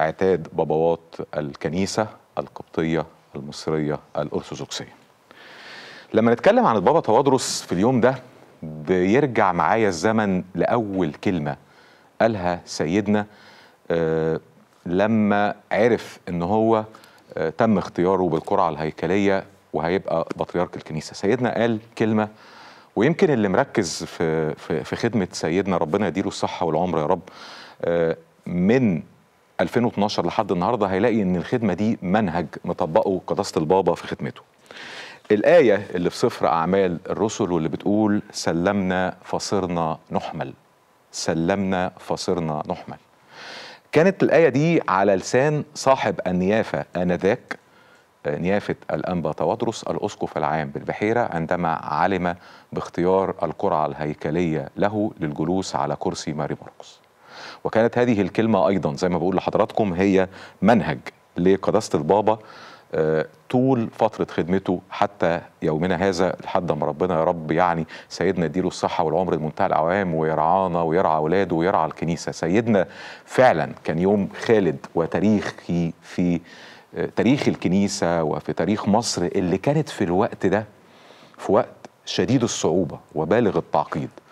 اعتاد بابوات الكنيسة القبطية المصرية الأرثوذكسية لما نتكلم عن البابا توادرس في اليوم ده بيرجع معايا الزمن لأول كلمة قالها سيدنا آه، لما عرف ان هو آه، تم اختياره بالقرعة الهيكلية وهيبقى بطريرك الكنيسة سيدنا قال كلمة ويمكن اللي مركز في, في, في خدمة سيدنا ربنا يديله الصحة والعمر يا رب آه، من 2012 لحد النهارده هيلاقي ان الخدمه دي منهج مطبقه قداسه البابا في خدمته. الايه اللي في سفر اعمال الرسل واللي بتقول سلمنا فصرنا نحمل. سلمنا فصرنا نحمل. كانت الايه دي على لسان صاحب النيافه انذاك نيافة الأنبا توادرس الأسقف العام بالبحيرة عندما علم باختيار القرعة الهيكلية له للجلوس على كرسي ماري مرقس وكانت هذه الكلمة أيضا زي ما بقول لحضراتكم هي منهج لقداسة البابا آه، طول فترة خدمته حتى يومنا هذا لحد ما ربنا يا رب يعني سيدنا يديله الصحة والعمر المنتهى الأعوام ويرعانا ويرعى أولاده ويرعى الكنيسة سيدنا فعلا كان يوم خالد وتاريخي في آه، تاريخ الكنيسة وفي تاريخ مصر اللي كانت في الوقت ده في وقت شديد الصعوبة وبالغ التعقيد